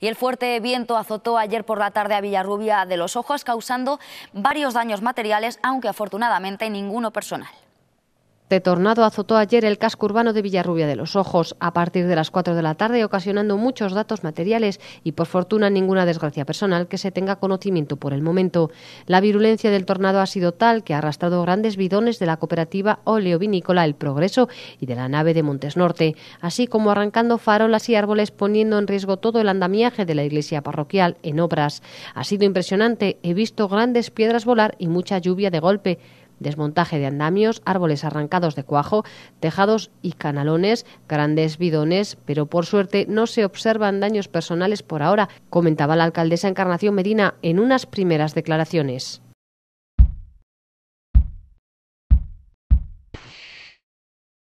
y el fuerte viento azotó ayer por la tarde a Villarrubia de los Ojos, causando varios daños materiales, aunque afortunadamente ninguno personal. Este tornado azotó ayer el casco urbano de Villarrubia de los Ojos a partir de las 4 de la tarde, ocasionando muchos datos materiales y, por fortuna, ninguna desgracia personal que se tenga conocimiento por el momento. La virulencia del tornado ha sido tal que ha arrastrado grandes bidones de la cooperativa oleovinícola El Progreso y de la nave de Montes Norte, así como arrancando farolas y árboles poniendo en riesgo todo el andamiaje de la iglesia parroquial en obras. Ha sido impresionante, he visto grandes piedras volar y mucha lluvia de golpe desmontaje de andamios, árboles arrancados de cuajo, tejados y canalones, grandes bidones, pero por suerte no se observan daños personales por ahora, comentaba la alcaldesa Encarnación Medina en unas primeras declaraciones.